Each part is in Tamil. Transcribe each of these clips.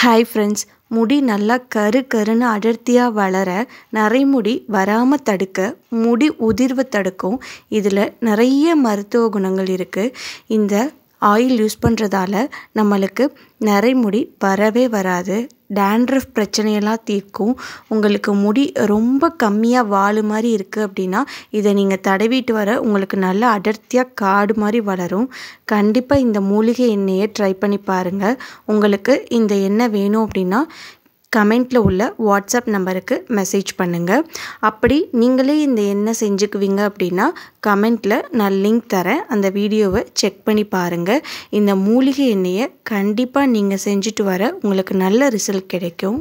ஹாய் ஃப்ரெண்ட்ஸ் முடி நல்லா கரு கருன்னு அடர்த்தியாக வளர நரைமுடி வராமல் தடுக்க முடி உதிர்வை தடுக்கும் இதில் நிறைய மருத்துவ குணங்கள் இருக்குது இந்த ஆயில் யூஸ் பண்ணுறதால நம்மளுக்கு நரைமுடி வரவே வராது டேண்ட்ரஃப் பிரச்சனையெல்லாம் தீர்க்கும் உங்களுக்கு முடி ரொம்ப கம்மியாக வாழு மாதிரி இருக்குது அப்படின்னா இதை நீங்கள் தடவிட்டு வர உங்களுக்கு நல்ல அடர்த்தியாக காடு மாதிரி வளரும் கண்டிப்பாக இந்த மூலிகை எண்ணெயை ட்ரை பண்ணி பாருங்கள் உங்களுக்கு இந்த எண்ணெய் வேணும் அப்படின்னா கமெண்ட்டில் உள்ள வாட்ஸ்அப் நம்பருக்கு மெசேஜ் பண்ணுங்கள் அப்படி நீங்களே இந்த என்ன செஞ்சுக்குவீங்க அப்படின்னா கமெண்ட்டில் நான் லிங்க் தரேன் அந்த வீடியோவை செக் பண்ணி பாருங்கள் இந்த மூலிகை எண்ணெயை கண்டிப்பாக நீங்கள் செஞ்சுட்டு வர உங்களுக்கு நல்ல ரிசல்ட் கிடைக்கும்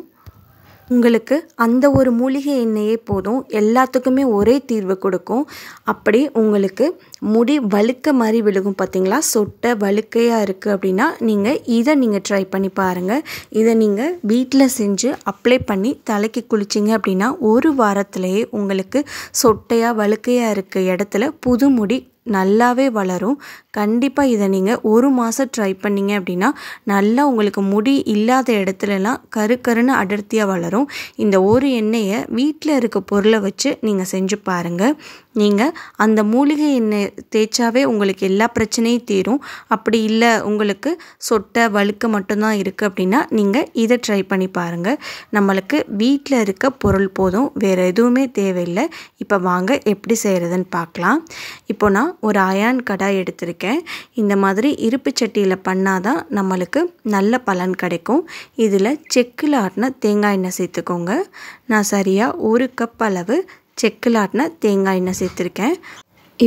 உங்களுக்கு அந்த ஒரு மூலிகை எண்ணெயே போதும் எல்லாத்துக்குமே ஒரே தீர்வு கொடுக்கும் அப்படி உங்களுக்கு முடி வழுக்க மாதிரி விழுகும் பார்த்திங்களா சொட்டை வழுக்கையாக இருக்குது அப்படின்னா நீங்கள் இதை நீங்கள் ட்ரை பண்ணி பாருங்கள் இதை நீங்கள் வீட்டில் செஞ்சு அப்ளை பண்ணி தலைக்கு குளிச்சிங்க அப்படின்னா ஒரு வாரத்திலேயே உங்களுக்கு சொட்டையாக வழுக்கையாக இருக்க இடத்துல புது முடி நல்லாவே வளரும் கண்டிப்பாக இதை நீங்கள் ஒரு மாதம் ட்ரை பண்ணிங்க அப்படின்னா நல்லா உங்களுக்கு முடி இல்லாத இடத்துலலாம் கரு கருன்னு அடர்த்தியாக வளரும் இந்த ஒரு எண்ணெயை வீட்டில் இருக்க பொருளை வச்சு நீங்கள் செஞ்சு பாருங்கள் நீங்கள் அந்த மூலிகை எண்ணெய் தேய்ச்சாவே உங்களுக்கு எல்லா பிரச்சனையும் தீரும் அப்படி இல்லை உங்களுக்கு சொட்டை வழுக்க மட்டும்தான் இருக்குது அப்படின்னா நீங்கள் இதை ட்ரை பண்ணி பாருங்கள் நம்மளுக்கு வீட்டில் இருக்க பொருள் போதும் வேறு எதுவுமே தேவையில்லை இப்போ வாங்க எப்படி செய்கிறதுன்னு பார்க்கலாம் இப்போ நான் ஒரு அயான் கடாய் எடுத்திருக்கேன் இந்த மாதிரி இருப்பு சட்டியில் பண்ணால் தான் நம்மளுக்கு நல்ல பலன் கிடைக்கும் இதில் செக்கில் ஆட்டின தேங்காய் எண்ணெய் சேர்த்துக்கோங்க நான் சரியாக ஒரு கப் அளவு செக்கில் ஆட்டின தேங்காய் எண்ணெய் சேர்த்துருக்கேன்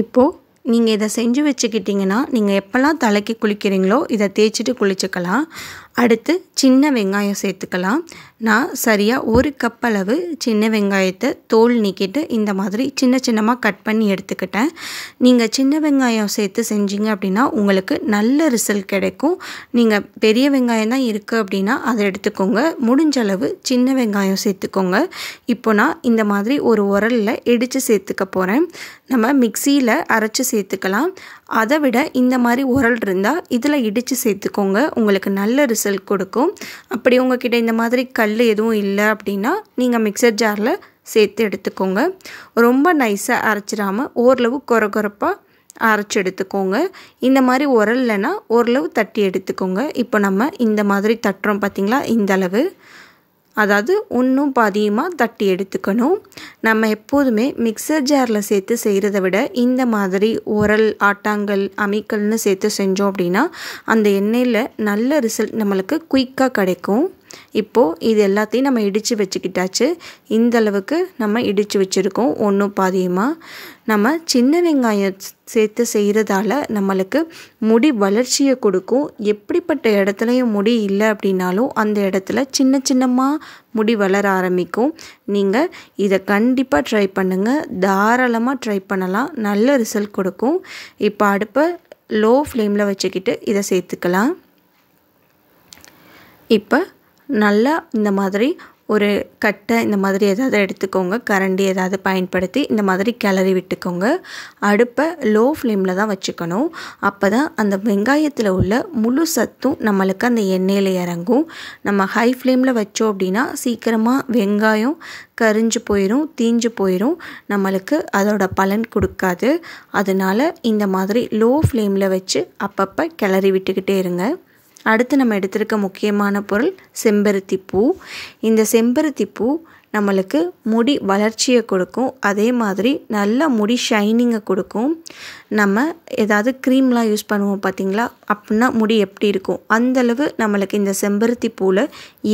இப்போது நீங்கள் இதை செஞ்சு வச்சுக்கிட்டிங்கன்னா நீங்கள் எப்போல்லாம் தலைக்கு குளிக்கிறீங்களோ இதை தேய்ச்சிட்டு குளிச்சுக்கலாம் அடுத்து சின்ன வெங்காயம் சேர்த்துக்கலாம் நான் சரியாக ஒரு கப் அளவு சின்ன வெங்காயத்தை தோல் நீக்கிட்டு இந்த மாதிரி சின்ன சின்னமாக கட் பண்ணி எடுத்துக்கிட்டேன் நீங்கள் சின்ன வெங்காயம் சேர்த்து செஞ்சீங்க அப்படின்னா உங்களுக்கு நல்ல ரிசல்ட் கிடைக்கும் நீங்கள் பெரிய வெங்காயம் தான் இருக்குது அப்படின்னா அதை எடுத்துக்கோங்க முடிஞ்ச அளவு சின்ன வெங்காயம் சேர்த்துக்கோங்க இப்போ நான் இந்த மாதிரி ஒரு உரலில் இடித்து சேர்த்துக்க போகிறேன் நம்ம மிக்சியில் அரைச்சி சேர்த்துக்கலாம் அதை விட இந்த மாதிரி உரல் இருந்தால் இதில் இடித்து சேர்த்துக்கோங்க உங்களுக்கு நல்ல ரிசல்ட் கொடுக்கும் அப்படி உங்ககிட்ட இந்த மாதிரி கல் எதுவும் இல்லை அப்படின்னா நீங்கள் மிக்சர் ஜாரில் சேர்த்து எடுத்துக்கோங்க ரொம்ப நைஸாக அரைச்சிடாமல் ஓரளவு குறை குறைப்பாக அரைச்சி எடுத்துக்கோங்க இந்த மாதிரி உரல்லனா ஓரளவு தட்டி எடுத்துக்கோங்க இப்போ நம்ம இந்த மாதிரி தட்டுறோம் பார்த்திங்களா இந்த அளவு அதாவது ஒன்றும் பாதியுமாக தட்டி எடுத்துக்கணும் நம்ம எப்போதுமே மிக்சர் ஜாரில் சேர்த்து செய்கிறத விட இந்த மாதிரி உரல் ஆட்டாங்கல் அமிக்கல்னு சேர்த்து செஞ்சோம் அப்படின்னா அந்த எண்ணெயில் நல்ல ரிசல்ட் நம்மளுக்கு குயிக்காக கிடைக்கும் இப்போது இது எல்லாத்தையும் நம்ம இடித்து வச்சுக்கிட்டாச்சு இந்தளவுக்கு நம்ம இடித்து வச்சுருக்கோம் ஒன்றும் பாதியமாக நம்ம சின்ன வெங்காயம் சேர்த்து செய்கிறதால நம்மளுக்கு முடி வளர்ச்சியை கொடுக்கும் எப்படிப்பட்ட இடத்துலையும் முடி இல்லை அப்படின்னாலும் அந்த இடத்துல சின்ன சின்னமாக முடி வளர ஆரம்பிக்கும் நீங்கள் இதை கண்டிப்பாக ட்ரை பண்ணுங்கள் தாராளமாக ட்ரை பண்ணலாம் நல்ல ரிசல்ட் கொடுக்கும் இப்போ அடுப்பை லோ ஃப்ளேமில் வச்சுக்கிட்டு இதை சேர்த்துக்கலாம் இப்போ நல்லா இந்த மாதிரி ஒரு கட்டை இந்த மாதிரி ஏதாவது எடுத்துக்கோங்க கரண்டி ஏதாவது பயன்படுத்தி இந்த மாதிரி கிளறி விட்டுக்கோங்க அடுப்பை லோ ஃப்ளேமில் தான் வச்சுக்கணும் அப்போ தான் அந்த வெங்காயத்தில் உள்ள முழு சத்தும் நம்மளுக்கு அந்த எண்ணெயில் இறங்கும் நம்ம ஹை ஃப்ளேமில் வச்சோம் அப்படின்னா சீக்கிரமாக வெங்காயம் கரிஞ்சு போயிடும் தீஞ்சு போயிடும் நம்மளுக்கு அதோட பலன் கொடுக்காது அதனால் இந்த மாதிரி லோ ஃப்ளேமில் வச்சு அப்பப்போ கிளறி விட்டுக்கிட்டே இருங்க அடுத்து நம்ம எடுத்திருக்க முக்கியமான பொருள் செம்பருத்தி பூ இந்த செம்பருத்தி பூ நம்மளுக்கு முடி வளர்ச்சியை கொடுக்கும் அதே மாதிரி நல்ல முடி ஷைனிங்கை கொடுக்கும் நம்ம ஏதாவது க்ரீம்லாம் யூஸ் பண்ணுவோம் பார்த்திங்களா அப்படின்னா முடி எப்படி இருக்கும் அந்தளவு நம்மளுக்கு இந்த செம்பருத்தி பூவில்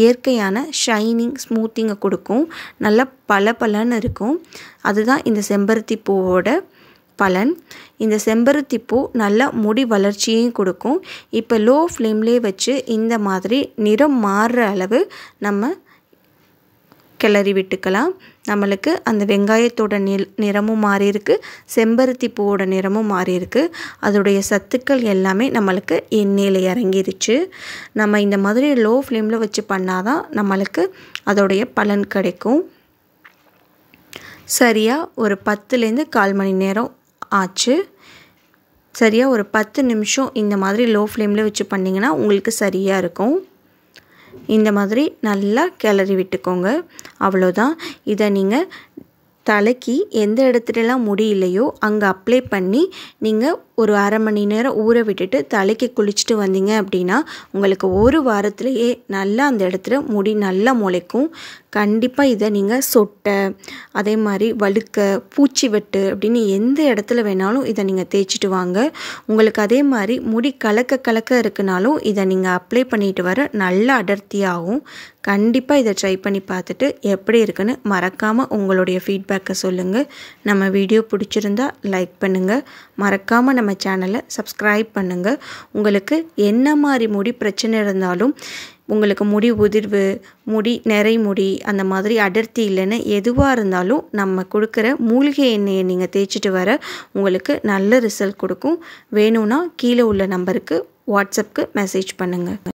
இயற்கையான ஷைனிங் ஸ்மூத்திங்கை கொடுக்கும் நல்லா பல பலன்னு இருக்கும் அதுதான் இந்த செம்பருத்தி பூவோட பலன் இந்த செம்பருத்தி பூ நல்ல முடி வளர்ச்சியையும் கொடுக்கும் இப்போ லோ ஃப்ளேம்லேயே வச்சு இந்த மாதிரி நிறம் மாறுற அளவு நம்ம கிளறி விட்டுக்கலாம் நம்மளுக்கு அந்த வெங்காயத்தோட நில் நிறமும் மாறியிருக்கு செம்பருத்தி பூவோட நிறமும் மாறியிருக்கு அதோடைய சத்துக்கள் எல்லாமே நம்மளுக்கு எண்ணெயில் இறங்கிருச்சு நம்ம இந்த மாதிரி லோ ஃப்ளேமில் வச்சு பண்ணாதான் நம்மளுக்கு அதோடைய பலன் கிடைக்கும் சரியாக ஒரு பத்துலேருந்து கால் மணி நேரம் ஆச்சு சரியாக ஒரு பத்து நிமிஷம் இந்த மாதிரி லோ ஃப்ளேமில் வச்சு பண்ணிங்கன்னா உங்களுக்கு சரியாக இருக்கும் இந்த மாதிரி நல்லா கிளறி விட்டுக்கோங்க அவ்வளோதான் இதை நீங்கள் தலைக்கு எந்த இடத்துலலாம் முடி இல்லையோ அங்கே அப்ளை பண்ணி நீங்கள் ஒரு அரை மணி நேரம் ஊற விட்டுட்டு தலைக்கு குளிச்சுட்டு வந்தீங்க அப்படின்னா உங்களுக்கு ஒரு வாரத்துலேயே நல்லா அந்த இடத்துல முடி நல்லா முளைக்கும் கண்டிப்பாக இதை நீங்கள் சொட்டை அதே மாதிரி வழுக்க பூச்சி வெட்டு அப்படின்னு எந்த இடத்துல வேணாலும் இதை நீங்கள் தேய்ச்சிட்டு வாங்க உங்களுக்கு அதே மாதிரி முடி கலக்க கலக்க இருக்குனாலும் இதை நீங்கள் அப்ளை பண்ணிட்டு வர நல்ல அடர்த்தியாகும் கண்டிப்பாக இதை ட்ரை பண்ணி பார்த்துட்டு எப்படி இருக்குன்னு மறக்காமல் உங்களுடைய ஃபீட்பேக்கை சொல்லுங்கள் நம்ம வீடியோ பிடிச்சிருந்தா லைக் பண்ணுங்கள் மறக்காமல் நம்ம சேனலை சப்ஸ்கிரைப் பண்ணுங்கள் உங்களுக்கு என்ன மாதிரி முடி பிரச்சனை இருந்தாலும் உங்களுக்கு முடி உதிர்வு முடி நிறை முடி அந்த மாதிரி அடர்த்தி இல்லைன்னு எதுவாக இருந்தாலும் நம்ம கொடுக்குற மூலிகை எண்ணெயை நீங்கள் தேய்ச்சிட்டு வர உங்களுக்கு நல்ல ரிசல்ட் கொடுக்கும் வேணும்னா கீழே உள்ள நம்பருக்கு வாட்ஸ்அப்புக்கு மெசேஜ் பண்ணுங்கள்